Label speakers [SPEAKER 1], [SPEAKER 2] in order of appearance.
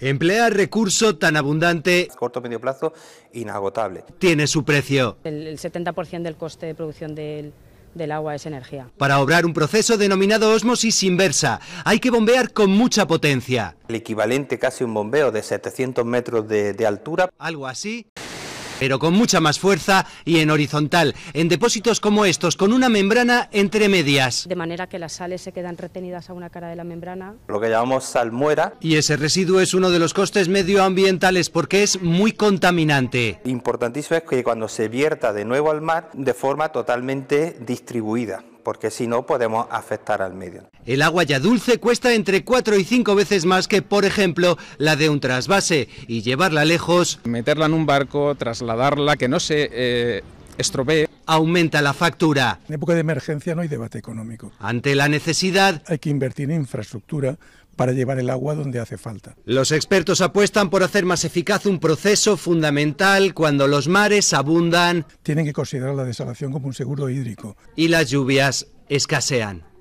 [SPEAKER 1] Emplea recurso tan abundante. Corto, medio plazo, inagotable. Tiene su precio.
[SPEAKER 2] El, 70% del coste de producción del, agua es energía.
[SPEAKER 1] Para obrar un proceso denominado osmosis inversa, hay que bombear con mucha potencia.
[SPEAKER 3] El equivalente casi a un bombeo de 700 metros de altura. Algo así pero con mucha más fuerza
[SPEAKER 1] y en horizontal, en depósitos como estos, con una membrana entre medias.
[SPEAKER 2] De manera que las sales se quedan retenidas a una cara de la membrana.
[SPEAKER 1] Lo que llamamos salmuera. Y ese residuo es uno
[SPEAKER 3] de los costes medioambientales porque es muy contaminante. Importantísimo es que cuando se vierta de nuevo al mar, de forma totalmente distribuida porque si no podemos afectar al medio.
[SPEAKER 1] El agua ya dulce cuesta entre cuatro y cinco veces más que, por ejemplo, la de un trasvase y llevarla lejos. Meterla en un barco, trasladarla, que no se eh, estropee aumenta la factura. En época de emergencia no hay debate económico. Ante la necesidad... Hay que invertir en infraestructura para llevar el agua donde hace falta. Los expertos apuestan por hacer más eficaz un proceso fundamental cuando los mares abundan. Tienen que considerar la desalación como un seguro hídrico. Y las lluvias escasean.